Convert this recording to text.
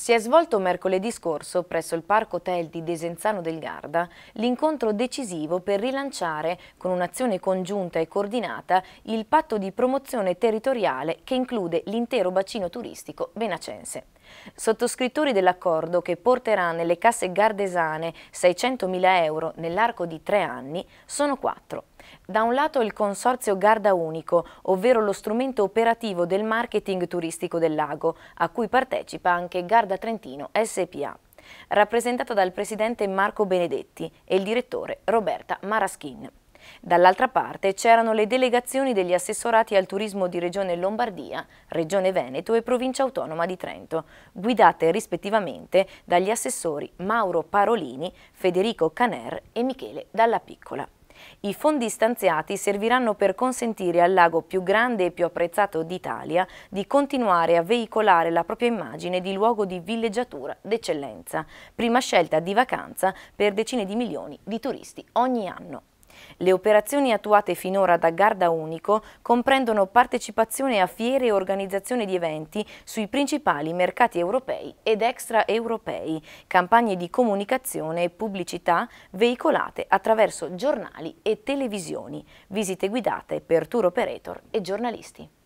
Si è svolto mercoledì scorso presso il Parco Hotel di Desenzano del Garda l'incontro decisivo per rilanciare con un'azione congiunta e coordinata il patto di promozione territoriale che include l'intero bacino turistico venacense. Sottoscrittori dell'accordo che porterà nelle casse gardesane 600.000 euro nell'arco di tre anni sono quattro. Da un lato il consorzio Garda Unico, ovvero lo strumento operativo del marketing turistico del lago, a cui partecipa anche Garda Strada Trentino SPA, rappresentata dal presidente Marco Benedetti e il direttore Roberta Maraschin. Dall'altra parte c'erano le delegazioni degli assessorati al turismo di Regione Lombardia, Regione Veneto e Provincia Autonoma di Trento, guidate rispettivamente dagli assessori Mauro Parolini, Federico Caner e Michele Dalla Piccola. I fondi stanziati serviranno per consentire al lago più grande e più apprezzato d'Italia di continuare a veicolare la propria immagine di luogo di villeggiatura d'eccellenza, prima scelta di vacanza per decine di milioni di turisti ogni anno. Le operazioni attuate finora da Garda Unico comprendono partecipazione a fiere e organizzazione di eventi sui principali mercati europei ed extraeuropei, campagne di comunicazione e pubblicità veicolate attraverso giornali e televisioni, visite guidate per tour operator e giornalisti.